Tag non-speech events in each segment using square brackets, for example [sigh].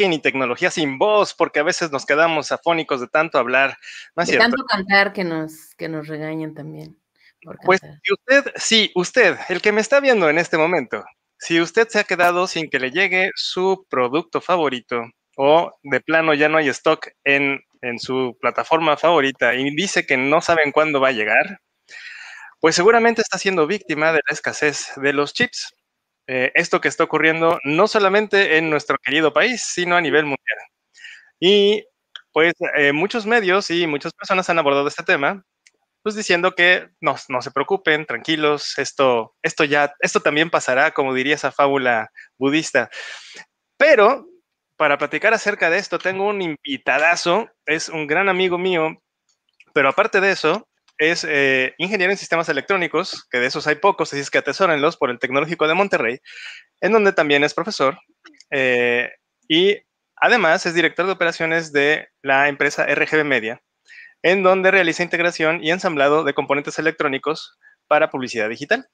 ni y tecnología sin voz, porque a veces nos quedamos afónicos de tanto hablar. No de tanto cantar que nos, que nos regañan también. Pues si usted, sí, usted, el que me está viendo en este momento, si usted se ha quedado sin que le llegue su producto favorito o de plano ya no hay stock en, en su plataforma favorita y dice que no saben cuándo va a llegar, pues seguramente está siendo víctima de la escasez de los chips. Eh, esto que está ocurriendo no solamente en nuestro querido país, sino a nivel mundial. Y pues eh, muchos medios y muchas personas han abordado este tema, pues diciendo que no, no se preocupen, tranquilos, esto, esto ya, esto también pasará, como diría esa fábula budista. Pero para platicar acerca de esto, tengo un invitadazo, es un gran amigo mío, pero aparte de eso, es eh, ingeniero en sistemas electrónicos, que de esos hay pocos, así es que atesórenlos por el Tecnológico de Monterrey, en donde también es profesor. Eh, y además es director de operaciones de la empresa RGB Media, en donde realiza integración y ensamblado de componentes electrónicos para publicidad digital.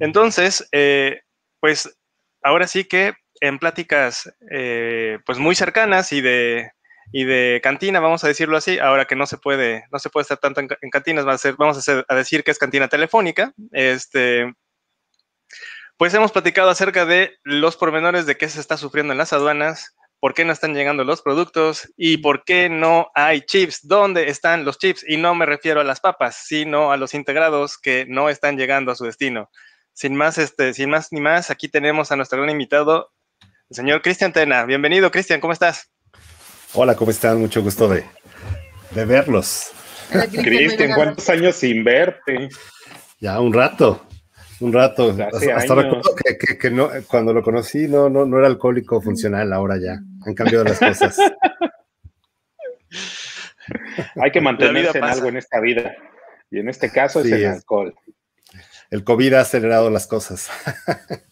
Entonces, eh, pues ahora sí que en pláticas pues muy cercanas y de y de cantina, vamos a decirlo así, ahora que no se puede, no se puede estar tanto en, cantinas, vamos a, a, decir que es cantina telefónica, este, pues hemos platicado acerca de los pormenores de qué se está sufriendo en las aduanas, por qué no están llegando los productos y por qué no hay chips, dónde están los chips, y no me refiero a las papas, sino a los integrados que no están llegando a su destino. Sin más, este, sin más ni más, aquí tenemos a nuestro gran invitado, el señor Cristian Tena. Bienvenido, Cristian, ¿cómo estás? Hola, ¿cómo están? Mucho gusto de, verlos. Cristian, ¿cuántos años sin verte? Ya, un rato, un rato. Hasta recuerdo que, no, cuando lo conocí no, no, no era alcohólico funcional, ahora ya. Han cambiado las cosas. [laughs] Hay que mantenerse en algo en esta vida. Y en este caso es el alcohol. El COVID ha acelerado las cosas.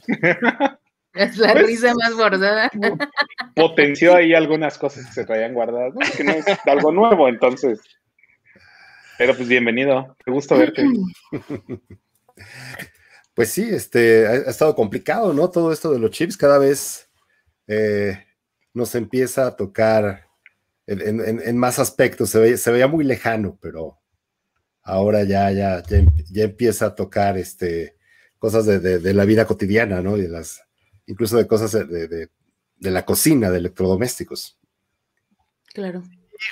[laughs] Es la pues, risa más guardada [laughs] Potenció ahí algunas cosas que se traían guardadas, ¿no? que no es [laughs] algo nuevo, entonces. Pero pues bienvenido, te gusto verte. [clears throat] Pues sí, este, ha, estado complicado, ¿no? Todo esto de los chips cada vez eh, nos empieza a tocar en, más aspectos. Se veía, muy lejano, pero ahora ya, ya, ya, empieza a tocar este, cosas de, de la vida cotidiana, ¿no? Y de las incluso de cosas de, de, de la cocina, de electrodomésticos. Claro.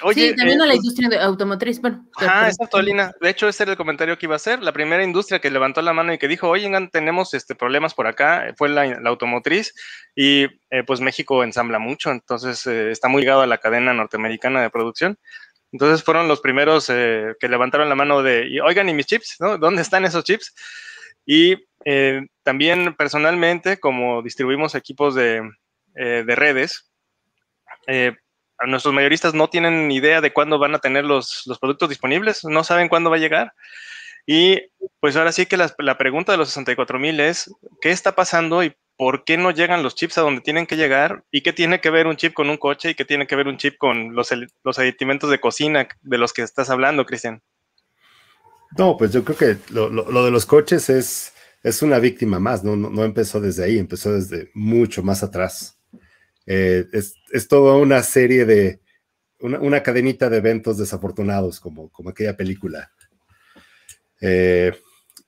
Oye, sí, también a la eh, industria de automotriz. Bueno, ah, exacto, Alina. De hecho, ese era el comentario que iba a hacer. La primera industria que levantó la mano y que dijo, oigan, tenemos este, problemas por acá, eh, fue la, automotriz. Y eh, pues México ensambla mucho, entonces está muy ligado a la cadena norteamericana de producción. Entonces fueron los primeros que levantaron la mano de, oigan, ¿y mis chips? ¿no? ¿Dónde están esos chips? Y eh, también personalmente, como distribuimos equipos de, eh, redes, eh, nuestros mayoristas no tienen idea de cuándo van a tener los, productos disponibles, no saben cuándo va a llegar. Y pues ahora sí que la, pregunta de los 64 mil es, ¿qué está pasando y por qué no llegan los chips a donde tienen que llegar? ¿Y qué tiene que ver un chip con un coche? ¿Y qué tiene que ver un chip con los, los aditamentos de cocina de los que estás hablando, Cristian? No, pues yo creo que lo, de los coches es, es una víctima más, ¿no? No, empezó desde ahí, empezó desde mucho más atrás. Eh, es, toda una serie de, una, cadenita de eventos desafortunados, como, como aquella película, eh,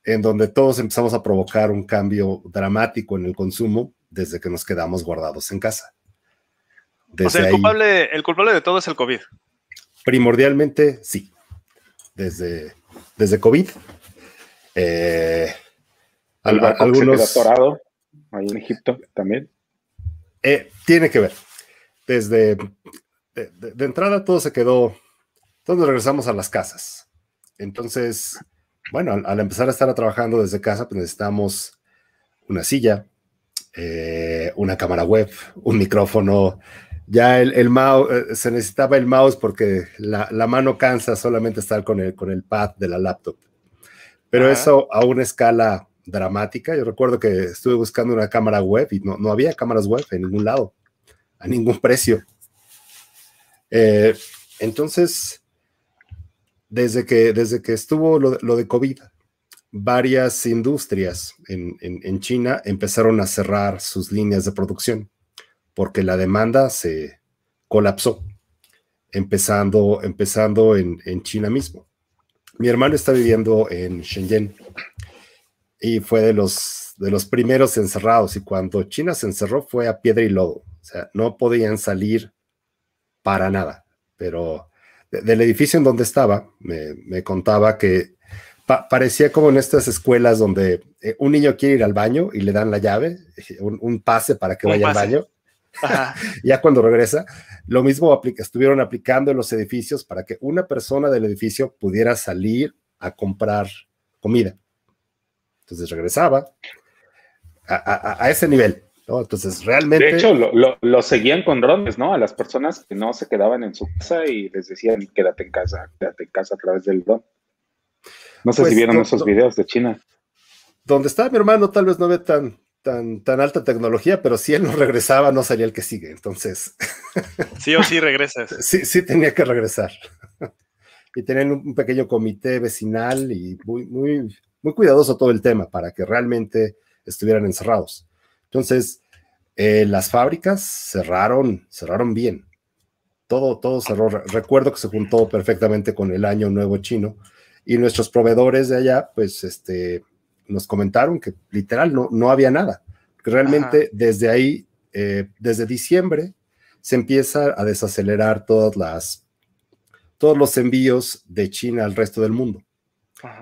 en donde todos empezamos a provocar un cambio dramático en el consumo desde que nos quedamos guardados en casa. o sea, culpable, el culpable de todo es el COVID. Primordialmente, sí. Desde, desde COVID. Eh, algunos. Doctorado, ahí en Egipto también. Eh, tiene que ver. Desde de, entrada todo se quedó, todos regresamos a las casas. Entonces, bueno, al, empezar a estar trabajando desde casa, pues necesitamos una silla, eh, una cámara web, un micrófono, ya el, mouse, eh, se necesitaba el mouse porque la, mano cansa solamente estar con el, con el pad de la laptop. Pero eso a una escala dramática. Yo recuerdo que estuve buscando una cámara web y no, no había cámaras web en ningún lado, a ningún precio. Eh, entonces, desde que, desde que estuvo lo, de COVID, varias industrias en China empezaron a cerrar sus líneas de producción porque la demanda se colapsó, empezando, empezando en, en China mismo. Mi hermano está viviendo en Shenzhen y fue de los, de los primeros encerrados y cuando China se encerró fue a piedra y lodo, o sea, no podían salir para nada, pero del edificio en donde estaba, me, me contaba que parecía como en estas escuelas donde eh, un niño quiere ir al baño y le dan la llave, eh, un, pase para que vaya al baño, [laughs] ya cuando regresa, lo mismo estuvieron aplicando en los edificios para que una persona del edificio pudiera salir a comprar comida. Entonces regresaba a, ese nivel. Entonces, realmente. De hecho, lo, seguían con drones, ¿no? A las personas que no se quedaban en su casa y les decían, quédate en casa, quédate en casa a través del dron. No sé si pues, vieron esos videos de China. Donde está mi hermano, tal vez no ve tan, tan, alta tecnología, pero si él no regresaba, no sería el que sigue. Entonces. sí o sí regresas. [laughs] sí, sí tenía que regresar. y tenían un pequeño comité vecinal y muy, muy, muy cuidadoso todo el tema para que realmente estuvieran encerrados. Entonces, eh, las fábricas cerraron, cerraron bien. Todo, todo cerró. Recuerdo que se juntó perfectamente con el año nuevo chino y nuestros proveedores de allá, pues, este, nos comentaron que literal no, no había nada. Realmente desde ahí, eh, desde diciembre, se empieza a desacelerar todas las, todos los envíos de China al resto del mundo.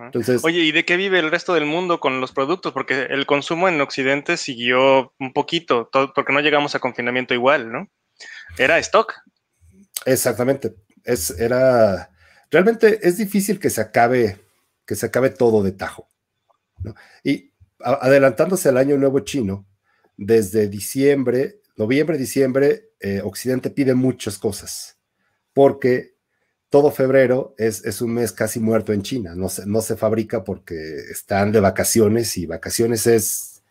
Entonces, Oye, ¿y de qué vive el resto del mundo con los productos? Porque el consumo en Occidente siguió un poquito, porque no llegamos a confinamiento igual, ¿no? Era stock. Exactamente. era. Realmente es difícil que se acabe, que se acabe todo de tajo. Y adelantándose al año nuevo chino, desde diciembre, noviembre, diciembre, eh, Occidente pide muchas cosas, porque todo febrero es, un mes casi muerto en China, no se, no se fabrica porque están de vacaciones y vacaciones es,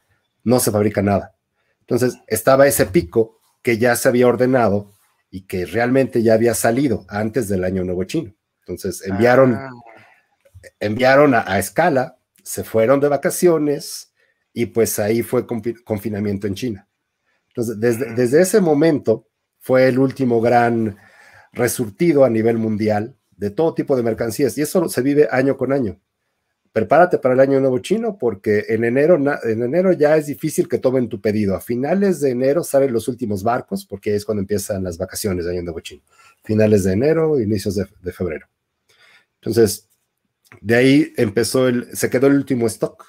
no se fabrica nada. Entonces estaba ese pico que ya se había ordenado y que realmente ya había salido antes del año nuevo chino. Entonces enviaron, ah. enviaron a escala se fueron de vacaciones y pues ahí fue confinamiento en China. Entonces, desde, ese momento fue el último gran resurtido a nivel mundial de todo tipo de mercancías y eso se vive año con año. Prepárate para el año nuevo chino porque en enero, en enero ya es difícil que tomen tu pedido. A finales de enero salen los últimos barcos porque es cuando empiezan las vacaciones de año nuevo chino. Finales de enero, inicios de, de febrero. Entonces, de ahí empezó el, se quedó el último stock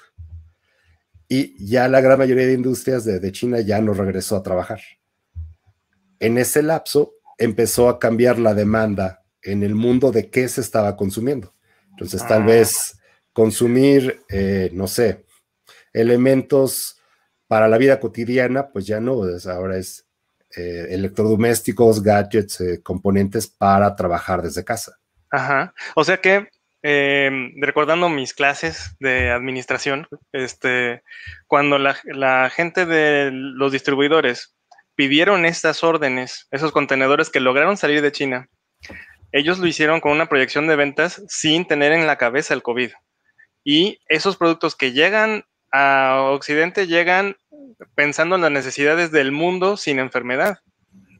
y ya la gran mayoría de industrias de, China ya no regresó a trabajar. En ese lapso empezó a cambiar la demanda en el mundo de qué se estaba consumiendo. Entonces tal ah. vez consumir, eh, no sé, elementos para la vida cotidiana, pues ya no, ahora es eh, electrodomésticos, gadgets, eh, componentes para trabajar desde casa. Ajá. O sea que Em, recordando mis clases de administración, este, cuando la, gente de los distribuidores pidieron estas órdenes, esos contenedores que lograron salir de China, ellos lo hicieron con una proyección de ventas sin tener en la cabeza el COVID. Y esos productos que llegan a Occidente llegan pensando en las necesidades del mundo sin enfermedad.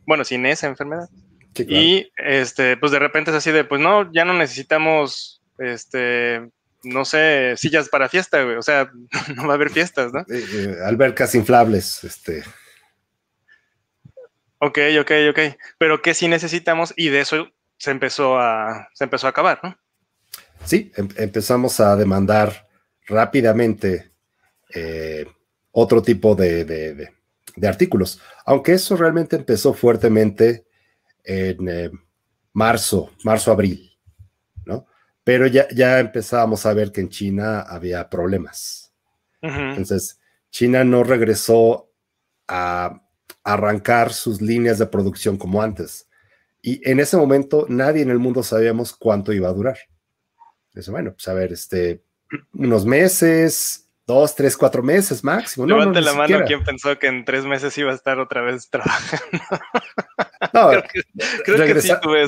Bueno, sin esa enfermedad. Y este, pues de repente es así de, pues no, ya no necesitamos este, no sé, sillas para fiesta, O sea, [laughs] no va a haber fiestas, ¿no? Eh, eh, albercas inflables, este. Ok, ok, ok. Pero que sí necesitamos, y de eso se empezó a, se empezó a acabar, ¿no? Sí, em, empezamos a demandar rápidamente eh, otro tipo de, artículos. Aunque eso realmente empezó fuertemente en marzo, marzo-abril pero ya, empezábamos a ver que en China había problemas. Entonces, China no regresó a arrancar sus líneas de producción como antes. Y en ese momento nadie en el mundo sabíamos cuánto iba a durar. Entonces, bueno, pues a ver, este, unos meses, dos, tres, cuatro meses máximo. No, la mano quien pensó que en tres meses iba a estar otra vez trabajando. [laughs] creo que,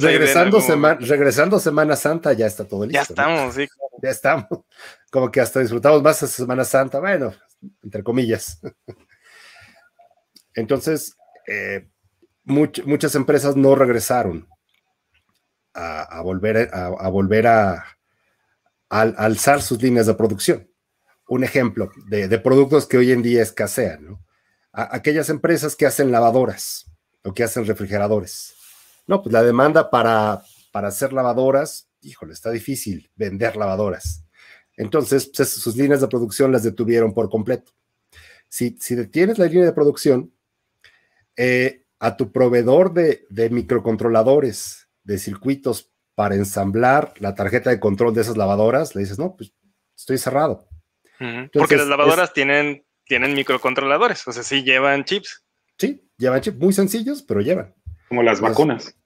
regresando, semana, regresando Semana Santa ya está todo listo. Ya estamos, sí. Ya estamos. Como que hasta disfrutamos más de Semana Santa, bueno, entre comillas. Entonces, eh, muchas empresas no regresaron a, volver, a, volver a alzar sus líneas de producción un ejemplo de, productos que hoy en día escasean, ¿no? aquellas empresas que hacen lavadoras o que hacen refrigeradores. No, pues la demanda para, para hacer lavadoras, híjole, está difícil vender lavadoras. Entonces, pues, sus líneas de producción las detuvieron por completo. Si, detienes la línea de producción, eh, a tu proveedor de, de microcontroladores, de circuitos para ensamblar la tarjeta de control de esas lavadoras, le dices, no, pues estoy cerrado porque las lavadoras tienen, tienen microcontroladores, o sea, sí llevan chips. Sí, llevan chips muy sencillos, pero llevan. Como las vacunas. [laughs]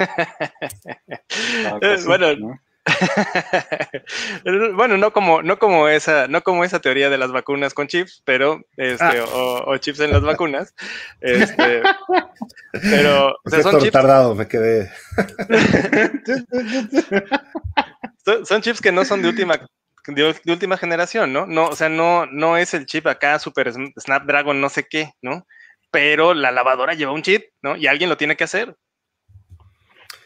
Ah, pues bueno, ¿no? [laughs] bueno, no como, no como esa, no como esa teoría de las vacunas con chips, pero este, ah. o, chips en las vacunas. Este, pero [laughs] son tardado, me quedé son, chips que no son de [laughs] última, de, última generación, ¿no? ¿no? O sea, no, no es el chip acá Super Snapdragon no sé qué, ¿no? Pero la lavadora lleva un chip, ¿no? Y alguien lo tiene que hacer.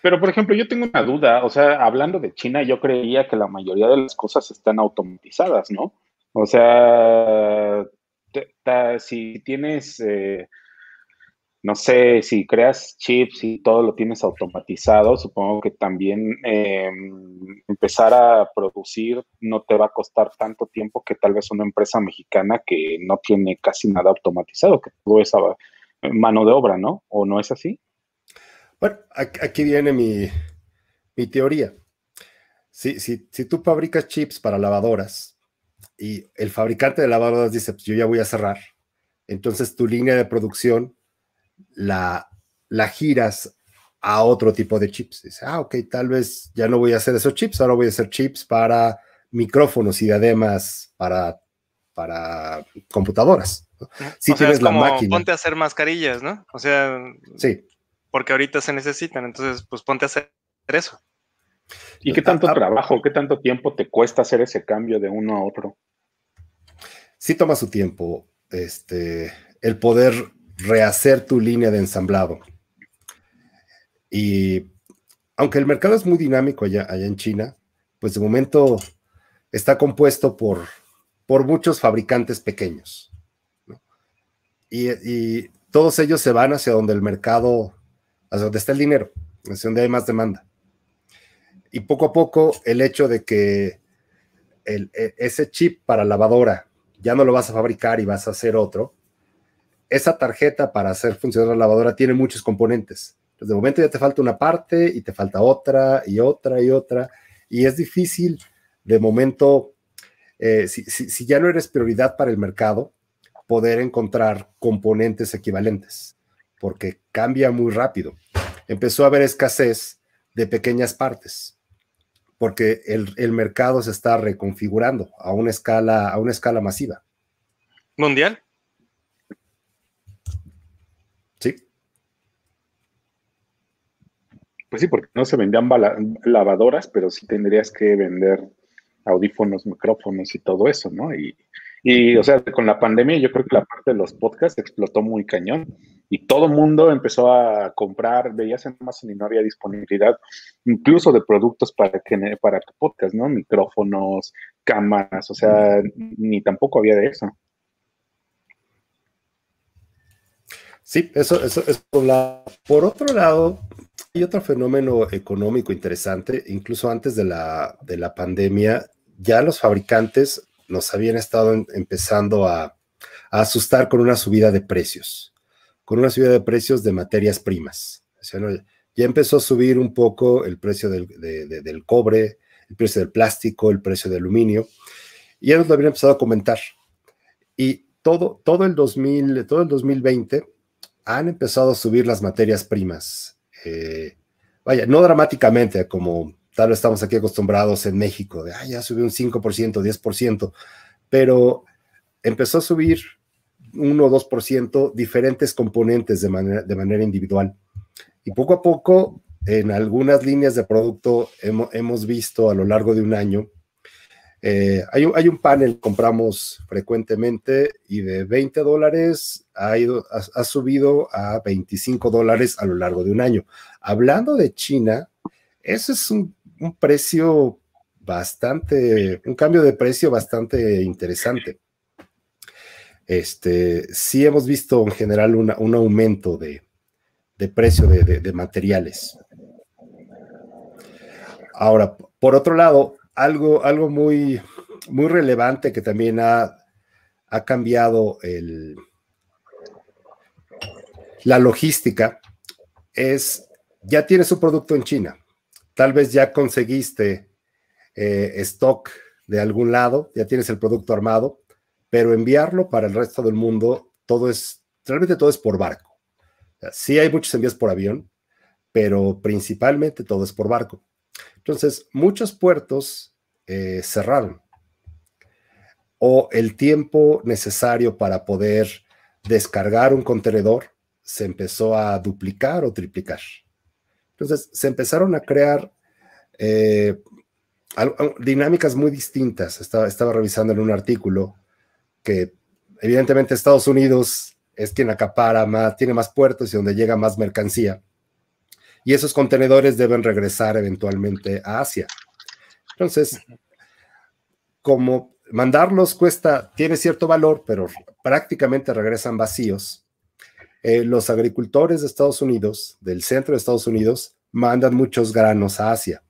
Pero, por ejemplo, yo tengo una duda, o sea, hablando de China, yo creía que la mayoría de las cosas están automatizadas, ¿no? O sea, si tienes... Eh, no sé, si creas chips y todo lo tienes automatizado, supongo que también em, empezar a producir no te va a costar tanto tiempo que tal vez una empresa mexicana que no tiene casi nada automatizado, que todo es mano de obra, ¿no? ¿O no es así? Bueno, aquí viene mi, teoría. Si, si, si tú fabricas chips para lavadoras y el fabricante de lavadoras dice, pues yo ya voy a cerrar, entonces tu línea de producción la, giras a otro tipo de chips. Dice, ah, ok, tal vez ya no voy a hacer esos chips, ahora voy a hacer chips para micrófonos y además para, para computadoras. Si tienes la máquina. Ponte a hacer mascarillas, ¿no? O sea, sí. Porque ahorita se necesitan, entonces, pues ponte a hacer eso. ¿Y qué tanto trabajo, qué tanto tiempo te cuesta hacer ese cambio de uno a otro? Sí toma su tiempo, este, el poder rehacer tu línea de ensamblado. Y aunque el mercado es muy dinámico allá, allá en China, pues de momento está compuesto por, por muchos fabricantes pequeños. Y, todos ellos se van hacia donde el mercado, hacia donde está el dinero, hacia donde hay más demanda. Y poco a poco el hecho de que e, ese chip para lavadora ya no lo vas a fabricar y vas a hacer otro, esa tarjeta para hacer funcionar la lavadora tiene muchos componentes. de momento ya te falta una parte y te falta otra y otra y otra. Y es difícil, de momento, eh, si, ya no eres prioridad para el mercado, poder encontrar componentes equivalentes, porque cambia muy rápido. Empezó a haber escasez de pequeñas partes, porque el, mercado se está reconfigurando a una escala, a una escala masiva. ¿Mundial? Pues sí, porque no se vendían lavadoras, pero sí tendrías que vender audífonos, micrófonos y todo eso, ¿no? Y, o sea, con la pandemia yo creo que la parte de los podcasts explotó muy cañón y todo mundo empezó a comprar, veías en Amazon y no había disponibilidad incluso de productos para, que, para tu podcast, ¿no? Micrófonos, cámaras, o sea, ni tampoco había de eso. Sí, eso, eso, eso. Por otro lado, y otro fenómeno económico interesante, incluso antes de la, pandemia, ya los fabricantes nos habían estado em, empezando a, asustar con una subida de precios, con una subida de precios de materias primas. Ya empezó a subir un poco el precio del, cobre, el precio del plástico, el precio del aluminio, y ya nos lo habían empezado a comentar. Y todo, todo, el 2000, todo el 2020 han empezado a subir las materias primas eh, vaya, no dramáticamente como tal estamos aquí acostumbrados en México, de, ah, ya subió un 5%, 10%, pero empezó a subir 1 o 2% diferentes componentes de manera, de manera individual. Y poco a poco, en algunas líneas de producto hemos, hemos visto a lo largo de un año eh, hay, un panel que compramos frecuentemente y de 20 dólares ha, subido a 25 dólares a lo largo de un año. Hablando de China, eso es un, precio bastante, un cambio de precio bastante interesante. Este, sí hemos visto en general un aumento de, precio de materiales. Ahora, por otro lado, algo, algo muy, muy relevante que también ha, cambiado el, la logística es, ya tienes un producto en China, tal vez ya conseguiste eh, stock de algún lado, ya tienes el producto armado, pero enviarlo para el resto del mundo, todo es, realmente todo es por barco. Sí hay muchos envíos por avión, pero principalmente todo es por barco. Entonces, muchos puertos eh, cerraron o el tiempo necesario para poder descargar un contenedor se empezó a duplicar o triplicar. Entonces, se empezaron a crear eh, dinámicas muy distintas. Estaba, estaba, revisando en un artículo que evidentemente Estados Unidos es quien acapara más, tiene más puertos y donde llega más mercancía y esos contenedores deben regresar eventualmente a Asia. Entonces, como mandarlos cuesta, tiene cierto valor, pero prácticamente regresan vacíos, eh, los agricultores de Estados Unidos, del centro de Estados Unidos, mandan muchos granos a Asia.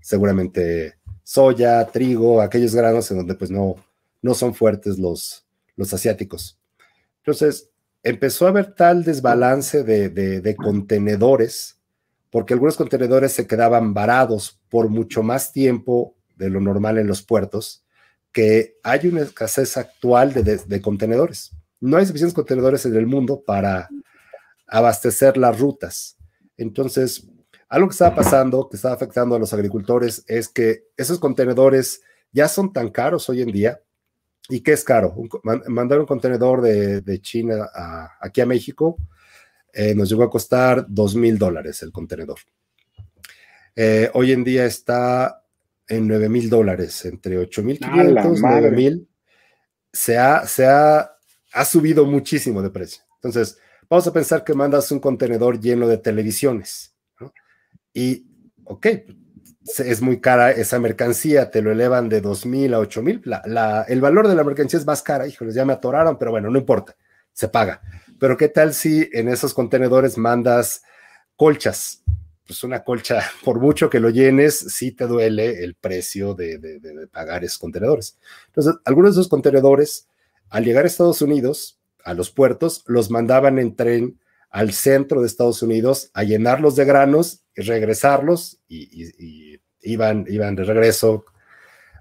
Seguramente soya, trigo, aquellos granos en donde pues no, no son fuertes los, los asiáticos. Entonces, empezó a haber tal desbalance de contenedores porque algunos contenedores se quedaban varados por mucho más tiempo de lo normal en los puertos, que hay una escasez actual de, contenedores. No hay suficientes contenedores en el mundo para abastecer las rutas. Entonces, algo que estaba pasando, que estaba afectando a los agricultores, es que esos contenedores ya son tan caros hoy en día. ¿Y qué es caro? mandar un contenedor de, China aquí a México eh, nos llegó a costar 2 mil dólares el contenedor. Eh, hoy en día está en 9 mil dólares, entre 8 mil 500, 9 mil. Se, ha, se ha, subido muchísimo de precio. Entonces, vamos a pensar que mandas un contenedor lleno de televisiones. Y, ok, es muy cara esa mercancía, te lo elevan de mil a ocho mil el valor de la mercancía es más cara, híjoles, ya me atoraron, pero bueno, no importa, se paga. Pero ¿qué tal si en esos contenedores mandas colchas? Pues una colcha, [laughs] por mucho que lo llenes, sí te duele el precio de, de, pagar esos contenedores. Entonces, algunos de esos contenedores, al llegar a Estados Unidos, a los puertos, los mandaban en tren al centro de Estados Unidos a llenarlos de granos y regresarlos y, iban, iban de regreso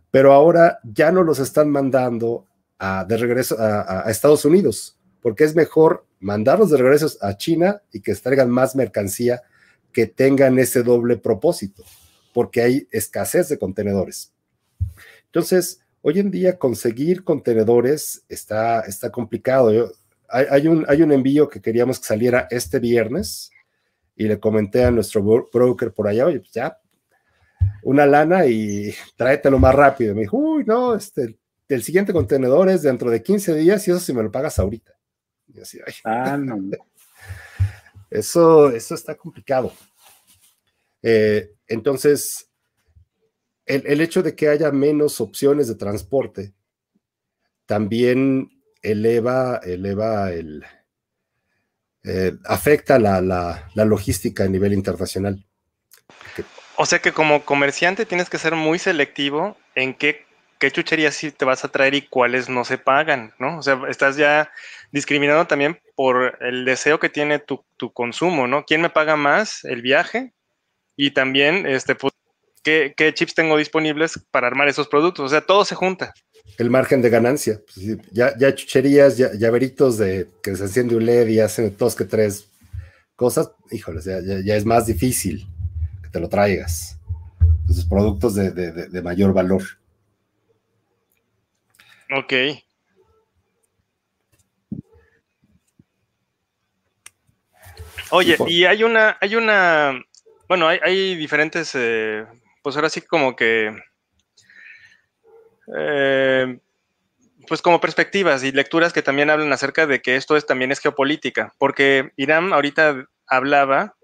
pero ahora ya no los están mandando de regreso a, Estados Unidos, porque es mejor mandarlos de regreso a China y que traigan más mercancía que tengan ese doble propósito, porque hay escasez de contenedores. Entonces, hoy en día conseguir contenedores está, está complicado. hay, un, hay un envío que queríamos que saliera este viernes y le comenté a nuestro broker por allá, oye, pues ya, una lana y tráetelo más rápido. Me dijo, uy, no, este, el siguiente contenedor es dentro de 15 días y eso si me lo pagas ahorita. Ah, [laughs] eso, eso está complicado. Eh, entonces, el, hecho de que haya menos opciones de transporte también eleva, eleva el, eh, afecta la, la, logística a nivel internacional. O sea que como comerciante tienes que ser muy selectivo en qué qué chucherías sí te vas a traer y cuáles no se pagan, ¿no? O sea, estás ya discriminando también por el deseo que tiene tu, consumo, ¿no? ¿Quién me paga más el viaje? Y también, este, pues, ¿qué, chips tengo disponibles para armar esos productos? O sea, todo se junta. El margen de ganancia. Pues, ya, ya chucherías, ya, llaveritos de que se enciende un LED y hacen dos que tres cosas, híjoles, ya, ya, es más difícil que te lo traigas. Entonces, productos de, de mayor valor. Ok. Oye, y hay una, hay una, bueno, hay, diferentes, eh, pues ahora sí como que, eh, pues como perspectivas y lecturas que también hablan acerca de que esto es, también es geopolítica, porque Irán ahorita hablaba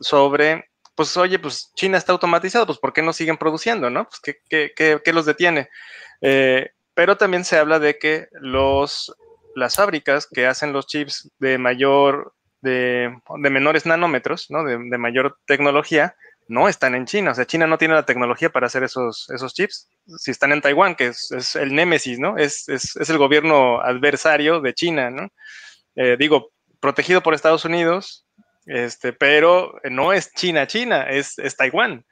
sobre, pues oye, pues China está automatizado, pues ¿por qué no siguen produciendo, no? Pues, ¿qué, qué, qué, qué los detiene? Eh, pero también se habla de que los, las fábricas que hacen los chips de mayor, de, menores nanómetros, ¿no? de, mayor tecnología, no están en China. O sea, China no tiene la tecnología para hacer esos, esos chips. Si están en Taiwán, que es, el némesis, ¿no? Es, el gobierno adversario de China, ¿no? Eh, digo, protegido por Estados Unidos, este, pero no es China, China, es, es Taiwán.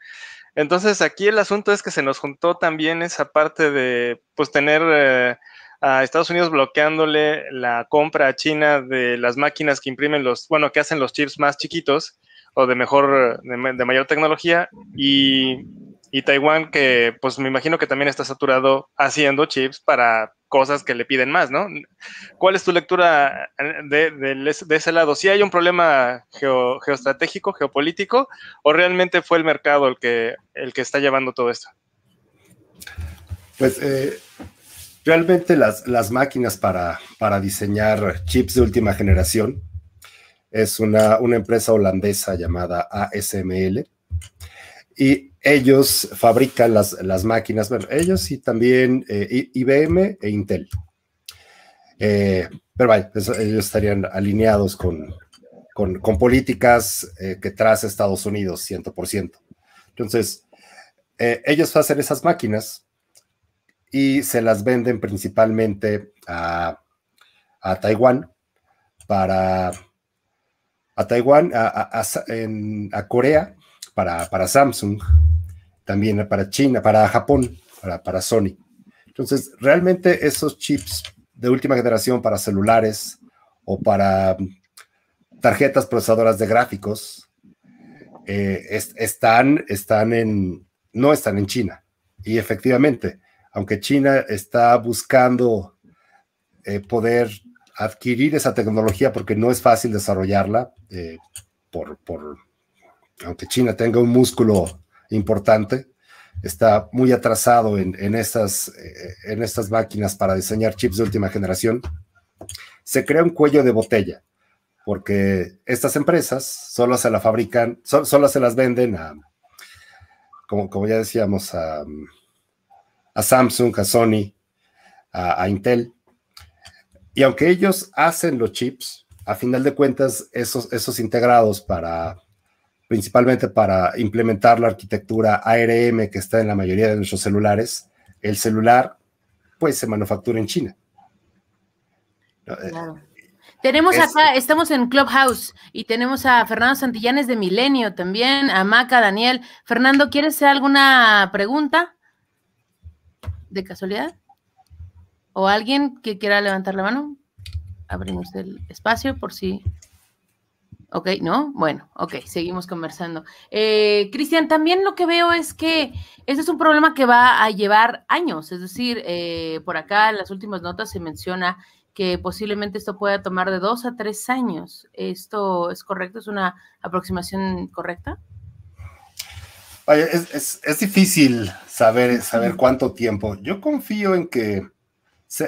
Entonces aquí el asunto es que se nos juntó también esa parte de pues tener eh, a Estados Unidos bloqueándole la compra a China de las máquinas que imprimen los, bueno, que hacen los chips más chiquitos o de mejor, de, mayor tecnología y, y, Taiwán que pues me imagino que también está saturado haciendo chips para cosas que le piden más, ¿no? ¿Cuál es tu lectura eh, de, ese lado? ¿Si hay un problema geo, geoestratégico, geopolítico, o realmente fue el mercado el que, está llevando todo esto? Pues eh, realmente las, máquinas para, diseñar chips de última generación es una, una empresa holandesa llamada ASML. Y ellos fabrican las, máquinas, bueno, ellos y también eh, IBM e Intel. Eh, pero vaya, ellos estarían alineados con, políticas eh, que traza Estados Unidos 100%. Entonces, ellos hacen esas máquinas y se las venden principalmente a, Taiwán para a Taiwán, a, Corea para, para Samsung, también para China, para Japón, para, para Sony. Entonces, realmente esos chips de última generación para celulares o para mm, tarjetas procesadoras de gráficos eh, están, están en, no están en China. Y efectivamente, aunque China está buscando eh, poder adquirir esa tecnología porque no es fácil desarrollarla, eh, por, aunque China tenga un músculo importante. Está muy atrasado en, estas, eh, en estas máquinas para diseñar chips de última generación. Se crea un cuello de botella, porque estas empresas solo se la fabrican, solo, se las venden a, como, como ya decíamos, a, Samsung, a Sony, a, a Intel. Y aunque ellos hacen los chips, a final de cuentas, esos, esos integrados para principalmente para implementar la arquitectura ARM que está en la mayoría de nuestros celulares, el celular pues se manufactura en China. Eh, tenemos acá, estamos en Clubhouse y tenemos a Fernando Santillanes de Milenio también, a Maca, Daniel. Fernando, ¿quieres hacer alguna pregunta? ¿De casualidad? ¿O alguien que quiera levantar la mano? Abrimos el espacio por si Ok, ¿no? Bueno, ok, seguimos conversando. Eh, Cristian, también lo que veo es que este es un problema que va a llevar años, es decir, eh, por acá en las últimas notas se menciona que posiblemente esto pueda tomar de dos a tres años. ¿Esto es correcto? ¿Es una aproximación correcta? es, difícil saber, saber cuánto tiempo. Yo confío en que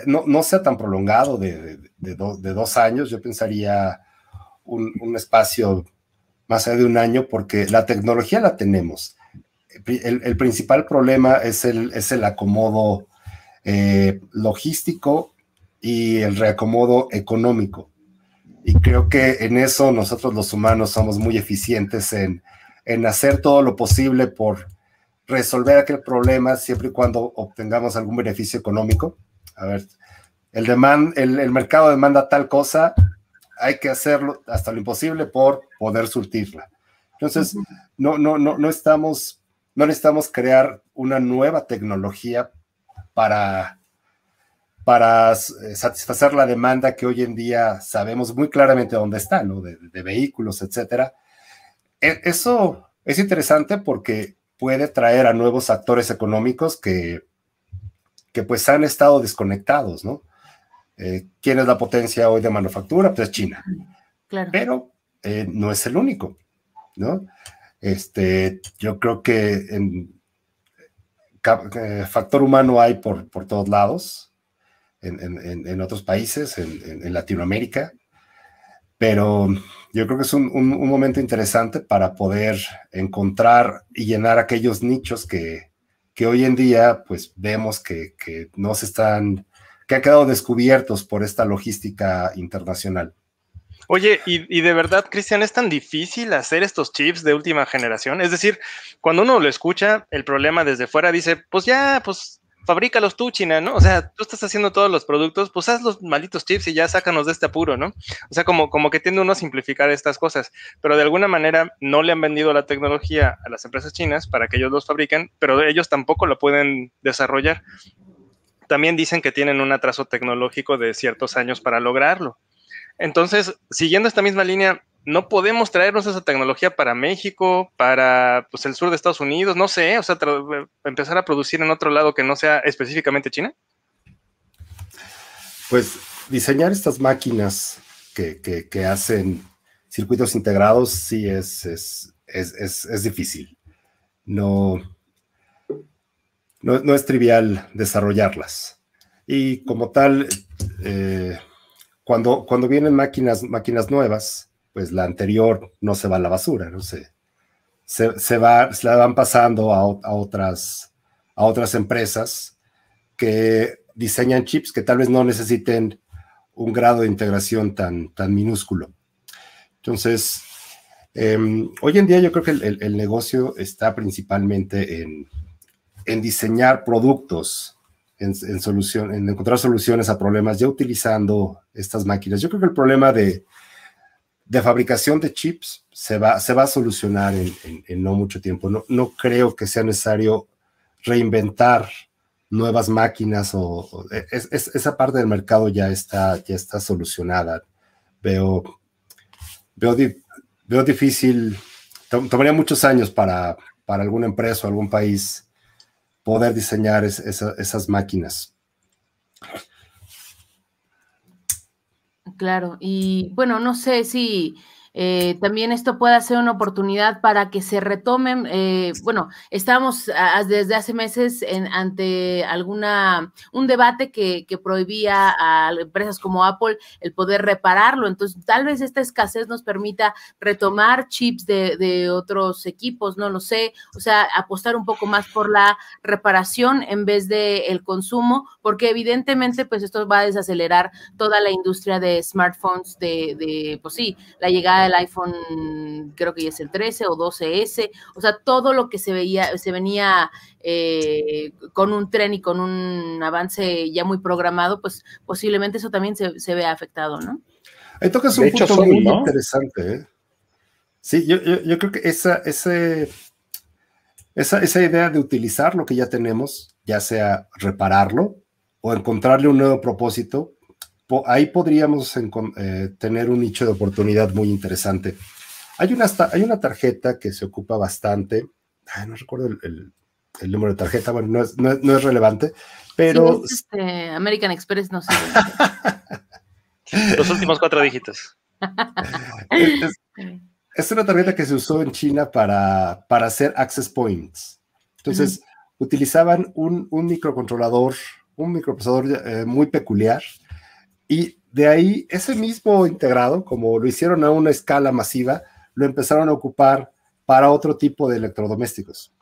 no, sea tan prolongado de, de, de dos años. Yo pensaría un, espacio más allá de un año porque la tecnología la tenemos. El, principal problema es el, es el acomodo eh, logístico y el reacomodo económico. Y creo que en eso nosotros los humanos somos muy eficientes en, hacer todo lo posible por resolver aquel problema siempre y cuando obtengamos algún beneficio económico. A ver, el, demand, el, el mercado demanda tal cosa, hay que hacerlo hasta lo imposible por poder surtirla. Entonces, no, no, no, no estamos, no necesitamos crear una nueva tecnología para, para eh, satisfacer la demanda que hoy en día sabemos muy claramente dónde está, ¿no? De, de vehículos, etcétera. E, eso es interesante porque puede traer a nuevos actores económicos que, que pues han estado desconectados, ¿no? Eh, ¿Quién es la potencia hoy de manufactura? Pues China. Claro. Pero eh, no es el único, ¿no? Este, yo creo que en, eh, factor humano hay por, todos lados, en, otros países, en, Latinoamérica, pero yo creo que es un, momento interesante para poder encontrar y llenar aquellos nichos que, hoy en día pues vemos que, que no se están que ha quedado descubiertos por esta logística internacional. Oye, y, de verdad, Cristian, ¿es tan difícil hacer estos chips de última generación? Es decir, cuando uno lo escucha, el problema desde fuera dice, pues ya, pues fabrícalos tú, China, ¿no? O sea, tú estás haciendo todos los productos, pues haz los malditos chips y ya sácanos de este apuro, ¿no? O sea, como, como que tiende uno a simplificar estas cosas, pero de alguna manera no le han vendido la tecnología a las empresas chinas para que ellos los fabriquen, pero ellos tampoco la pueden desarrollar también dicen que tienen un atraso tecnológico de ciertos años para lograrlo. Entonces, siguiendo esta misma línea, no podemos traernos esa tecnología para México, para pues, el sur de Estados Unidos, no sé, o sea, eh, empezar a producir en otro lado que no sea específicamente China. Pues diseñar estas máquinas que, hacen circuitos integrados sí es, es, es difícil. No, no, es trivial desarrollarlas. Y como tal, eh, cuando, cuando vienen máquinas, máquinas nuevas, pues la anterior no se va a la basura, no se, se, va, la van pasando a, otras, a otras empresas que diseñan chips que tal vez no necesiten un grado de integración tan, tan minúsculo. Entonces, em, hoy en día yo creo que el negocio está principalmente en, en diseñar productos, en, solución, en encontrar soluciones a problemas ya utilizando estas máquinas. Yo creo que el problema de, de fabricación de chips se va, se va a solucionar en, no mucho tiempo. No, no, creo que sea necesario reinventar nuevas máquinas o, es, esa parte del mercado ya está, ya está solucionada. Veo, veo, veo difícil, tomaría muchos años para, para alguna empresa o algún país poder diseñar esas máquinas. Claro, y bueno, no sé si... Eh, también esto puede ser una oportunidad para que se retomen, eh, bueno, estamos desde hace meses ante alguna, un debate que, prohibía a empresas como Apple el poder repararlo, entonces tal vez esta escasez nos permita retomar chips de, otros equipos, no lo sé, o sea, apostar un poco más por la reparación en vez de el consumo, porque evidentemente pues esto va a desacelerar toda la industria de smartphones, de pues sí, la llegada el iPhone creo que ya es el 13 o 12S, o sea, todo lo que se veía, se venía eh, con un tren y con un avance ya muy programado, pues posiblemente eso también se, se vea afectado, ¿no? Ahí tocas un muy interesante. ¿eh? Sí, yo, creo que esa, ese, esa idea de utilizar lo que ya tenemos, ya sea repararlo o encontrarle un nuevo propósito, ahí podríamos eh, tener un nicho de oportunidad muy interesante. Hay una, hay una tarjeta que se ocupa bastante, no recuerdo el, número de tarjeta, bueno, no es, no es, relevante, pero... Este, American Express, no sé. [laughs] Los últimos cuatro dígitos. es, una tarjeta que se usó en China para, para hacer access points. Entonces, utilizaban un, un, microcontrolador, un microprocesador eh, muy peculiar, y de ahí, ese mismo integrado, como lo hicieron a una escala masiva, lo empezaron a ocupar para otro tipo de electrodomésticos.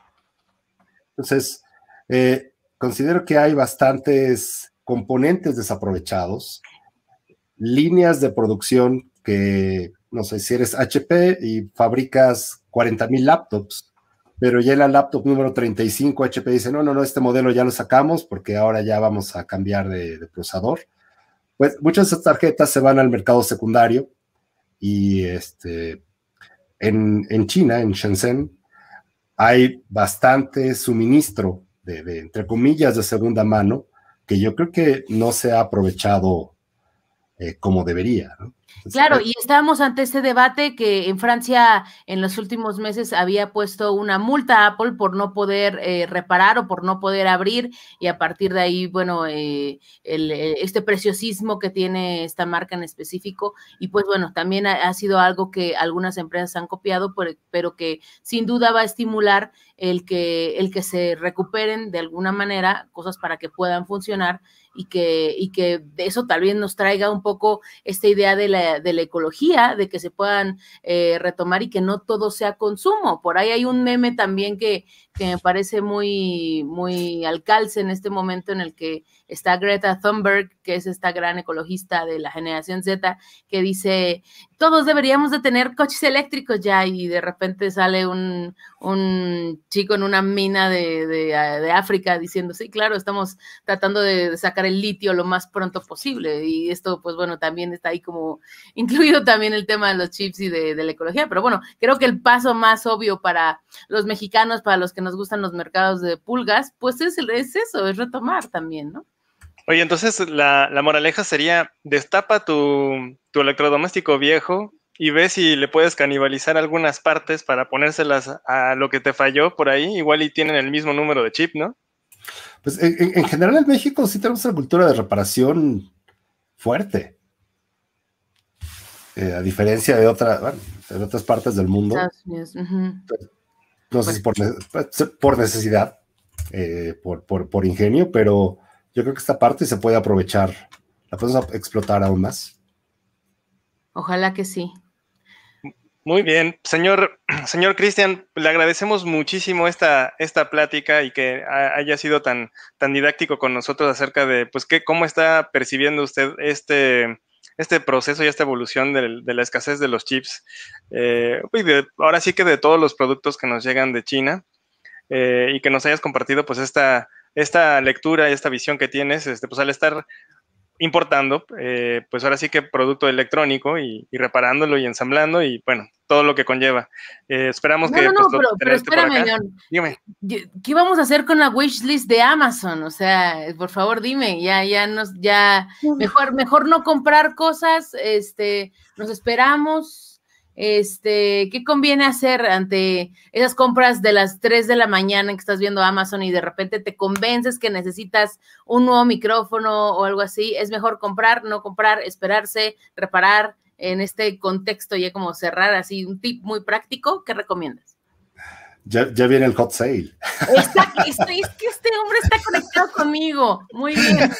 Entonces, eh, considero que hay bastantes componentes desaprovechados, líneas de producción que, no sé, si eres HP y fabricas 40,000 laptops, pero ya la laptop número 35 HP dice, no, no, no, este modelo ya lo sacamos porque ahora ya vamos a cambiar de procesador pues muchas de esas tarjetas se van al mercado secundario y este, en, China, en Shenzhen, hay bastante suministro de, entre comillas, de segunda mano, que yo creo que no se ha aprovechado eh, como debería. ¿no? Pues claro, y estábamos ante este debate que en Francia en los últimos meses había puesto una multa a Apple por no poder eh, reparar o por no poder abrir y a partir de ahí, bueno, eh, eh, este preciosismo que tiene esta marca en específico y pues bueno, también ha, sido algo que algunas empresas han copiado, pero que sin duda va a estimular el que, el que se recuperen de alguna manera cosas para que puedan funcionar y que, y que eso tal vez nos traiga un poco esta idea de la de la ecología, de que se puedan eh, retomar y que no todo sea consumo. Por ahí hay un meme también que, que me parece muy, muy al en este momento en el que está Greta Thunberg, que es esta gran ecologista de la generación Z, que dice, todos deberíamos de tener coches eléctricos ya, y de repente sale un, un chico en una mina de, ah, África diciendo, sí, claro, estamos tratando de sacar el litio lo más pronto posible, y esto, pues bueno, también está ahí como [laughs] incluido también el tema de los chips y de, de la ecología, pero bueno, creo que el paso más obvio para los mexicanos, para los que nos nos gustan los mercados de pulgas, pues es, es eso, es retomar también, ¿no? Oye, entonces la, moraleja sería, destapa tu, tu electrodoméstico viejo y ve si le puedes canibalizar algunas partes para ponérselas a lo que te falló por ahí, igual y tienen el mismo número de chip, ¿no? Pues en, general en México sí tenemos una cultura de reparación fuerte. Eh, a diferencia de, otra, otras partes del mundo no sé pues por, por necesidad, eh, por, por, ingenio, pero yo creo que esta parte se puede aprovechar, la podemos explotar aún más. Ojalá que sí. Muy bien, señor, [clears throat] señor Cristian, le agradecemos muchísimo esta, esta plática y que haya sido tan, tan didáctico con nosotros acerca de, pues, cómo está percibiendo usted este, este proceso y esta evolución de, la escasez de los chips, eh, ahora sí que de todos los productos que nos llegan de China, eh, y que nos hayas compartido pues esta, esta lectura y esta visión que tienes, este, pues al estar importando, eh, pues ahora sí que producto electrónico y, reparándolo y ensamblando y bueno, todo lo que conlleva. Eh, esperamos que... No, pues, no, pero, espérame, ¿Qué vamos a hacer con la wish list de Amazon? O sea, por favor, dime, ya, ya nos, ya, mejor, mejor no comprar cosas, este, nos esperamos, este, ¿qué conviene hacer ante esas compras de las 3 de la mañana en que estás viendo Amazon y de repente te convences que necesitas un nuevo micrófono o algo así? Es mejor comprar, no comprar, esperarse, reparar en este contexto ya como cerrar así un tip muy práctico, ¿qué recomiendas? Ya, viene el hot sale. es [laughs] que este hombre está conectado conmigo. Muy bien.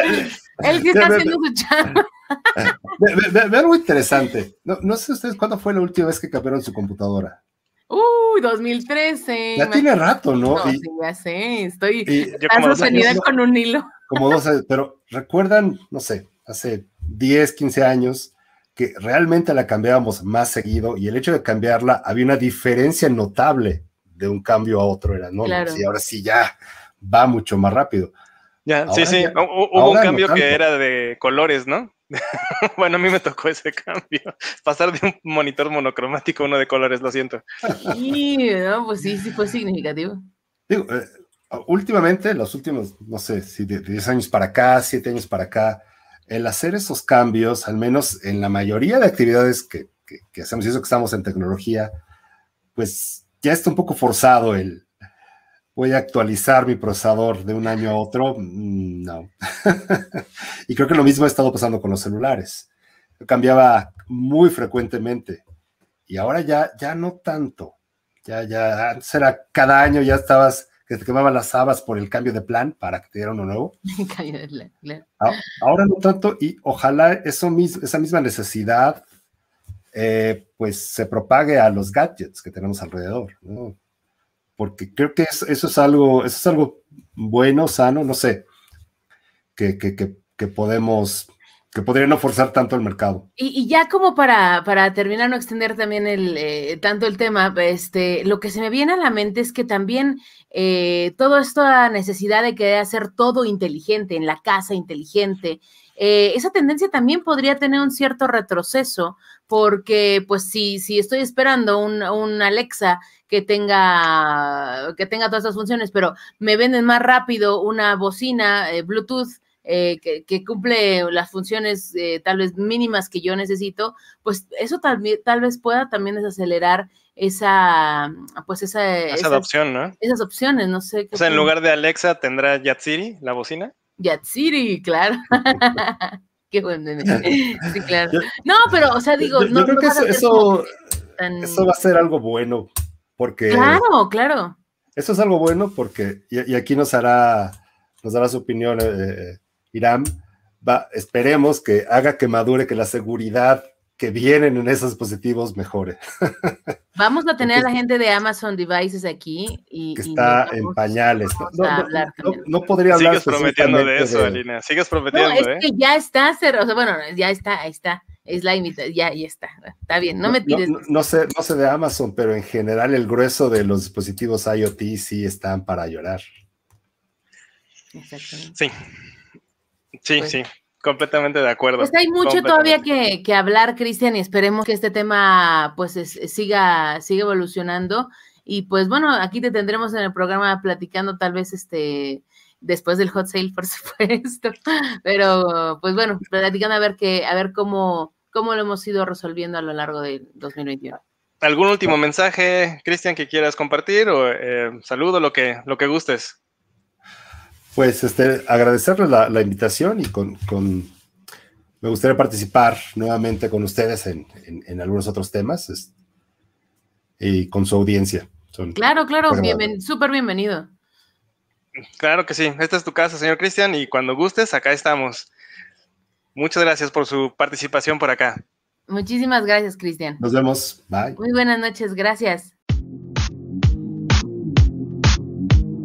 [laughs] Él sí [laughs] está haciendo su charla [laughs] Ve algo interesante. No, sé ustedes cuándo fue la última vez que cambiaron su computadora. Uy, 2013. Ya tiene rato, ¿no? ya sé. Estoy sostenida con un hilo. Como pero recuerdan, no sé, hace 10, 15 años, que realmente la cambiábamos más seguido y el hecho de cambiarla había una diferencia notable de un cambio a otro. Era, no, ahora sí ya va mucho más rápido. Ya, sí, sí. Hubo un cambio que era de colores, ¿no? [laughs] bueno, a mí me tocó ese cambio. [laughs] Pasar de un monitor monocromático a uno de colores, lo siento. Sí, no, pues sí, sí fue significativo. Digo, eh, últimamente, los últimos, no sé, si de 10 años para acá, 7 años para acá, el hacer esos cambios, al menos en la mayoría de actividades que, que, que hacemos, y eso que estamos en tecnología, pues ya está un poco forzado el, voy a actualizar mi procesador de un año a otro, mm, no. [laughs] y creo que lo mismo ha estado pasando con los celulares. cambiaba muy frecuentemente y ahora ya, ya no tanto. Ya, ya, antes era cada año ya estabas que te quemaban las habas por el cambio de plan para que te diera uno nuevo. [laughs] Ah, ahora no tanto y ojalá eso mismo, esa misma necesidad eh, pues se propague a los gadgets que tenemos alrededor. ¿no? porque creo que eso, es algo, es algo bueno, sano, no sé, que, que, podemos que podría no forzar tanto el mercado. Y, ya como para, para, terminar, no extender también eh, tanto el tema, este, lo que se me viene a la mente es que también eh, toda esta necesidad de querer hacer todo inteligente, en la casa inteligente, eh, esa tendencia también podría tener un cierto retroceso, porque pues si, si estoy esperando un, Alexa que tenga, que tenga todas esas funciones, pero me venden más rápido una bocina eh, Bluetooth eh, que, cumple las funciones tal vez mínimas que yo necesito, pues eso tal, tal vez pueda también desacelerar esa, pues esa, esa adopción, ¿no? Esas opciones, no sé. ¿qué o sea, en lugar de Alexa tendrá Yatsiri, la bocina. Yatsiri, claro. [laughs] Qué bueno. [laughs] claro. No, pero, o sea, digo, no. creo que eso, eso, va a ser algo bueno, porque. Claro, claro. Eso es algo bueno porque, y, aquí nos hará, nos dará su opinión, eh, eh, Irán, va, esperemos que haga que madure, que la seguridad que vienen en esos dispositivos mejores. [laughs] Vamos a tener a la gente de Amazon Devices aquí. Y, que está en pañales. No, no, podría hablar. Sigues prometiendo de eso, Alina. Sigues prometiendo. es ¿eh? que ya está, o bueno, ya está, ahí está. Es la invitación, ya, está. Está bien, no me tires. No, sé, no sé de Amazon, pero en general el grueso de los dispositivos IoT sí están para llorar. Sí. Sí, pues, sí completamente de acuerdo. Pues hay mucho todavía que, hablar, Cristian, y esperemos que este tema pues siga, siga evolucionando. Y pues bueno, aquí te tendremos en el programa platicando tal vez este después del hot sale, por [laughs] supuesto. Pero pues bueno, platicando a ver que, a ver cómo, cómo lo hemos ido resolviendo a lo largo de 2021. ¿Algún último mensaje, Cristian, que quieras compartir? O eh, saludo, lo que, lo que gustes. Pues este, agradecerles la, invitación y con, con, me gustaría participar nuevamente con ustedes en, algunos otros temas y con su audiencia. claro, claro, súper bienvenido. Claro que sí, esta es tu casa, señor Cristian, y cuando gustes, acá estamos. Muchas gracias por su participación por acá. Muchísimas gracias, Cristian. Nos vemos. Bye. Muy buenas noches, gracias.